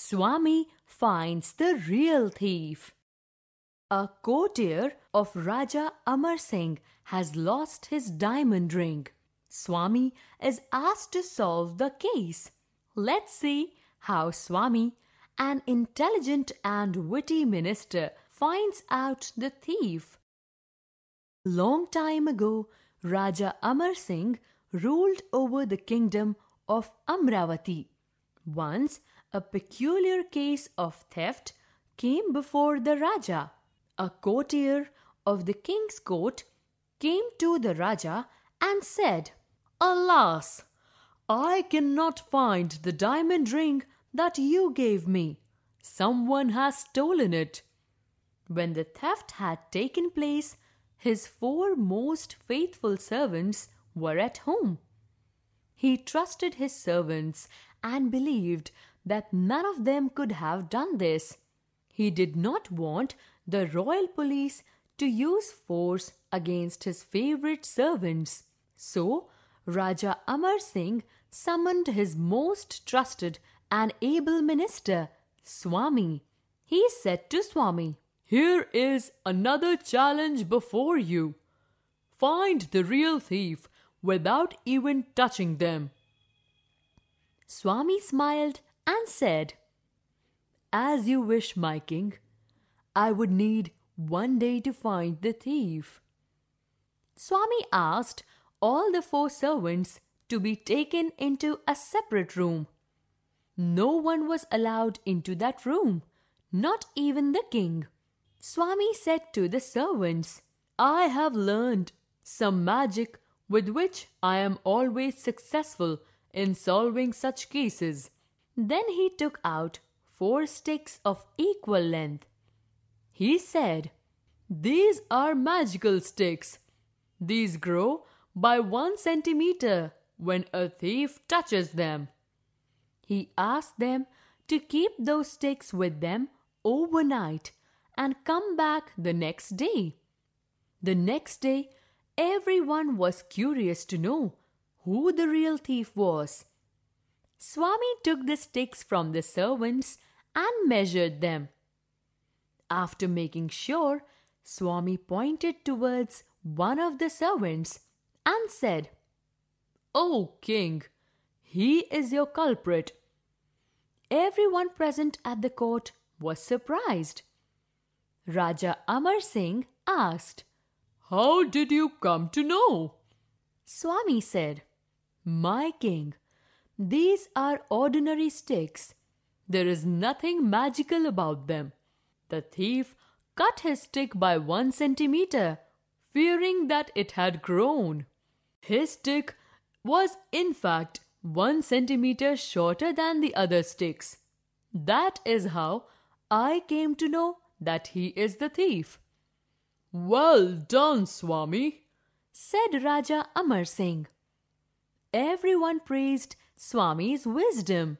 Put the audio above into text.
Swami finds the real thief. A courtier of Raja Amar Singh has lost his diamond ring. Swami is asked to solve the case. Let's see how Swami, an intelligent and witty minister, finds out the thief. Long time ago, Raja Amar Singh ruled over the kingdom of Amravati. Once, a peculiar case of theft came before the Raja. A courtier of the king's court came to the Raja and said, Alas! I cannot find the diamond ring that you gave me. Someone has stolen it. When the theft had taken place, his four most faithful servants were at home. He trusted his servants and believed that none of them could have done this. He did not want the royal police to use force against his favorite servants. So, Raja Amar Singh summoned his most trusted and able minister, Swami. He said to Swami, Here is another challenge before you. Find the real thief without even touching them. Swami smiled and said, As you wish, my king. I would need one day to find the thief. Swami asked all the four servants to be taken into a separate room. No one was allowed into that room, not even the king. Swami said to the servants, I have learned some magic with which I am always successful in solving such cases. Then he took out four sticks of equal length. He said, These are magical sticks. These grow by one centimeter when a thief touches them. He asked them to keep those sticks with them overnight and come back the next day. The next day, everyone was curious to know who the real thief was. Swami took the sticks from the servants and measured them. After making sure, Swami pointed towards one of the servants and said, O king, he is your culprit. Everyone present at the court was surprised. Raja Amar Singh asked, How did you come to know? Swami said, My king, these are ordinary sticks. There is nothing magical about them. The thief cut his stick by one centimeter, fearing that it had grown. His stick was, in fact, one centimeter shorter than the other sticks. That is how I came to know that he is the thief. Well done, Swami, said Raja Amar Singh. Everyone praised Swami's wisdom.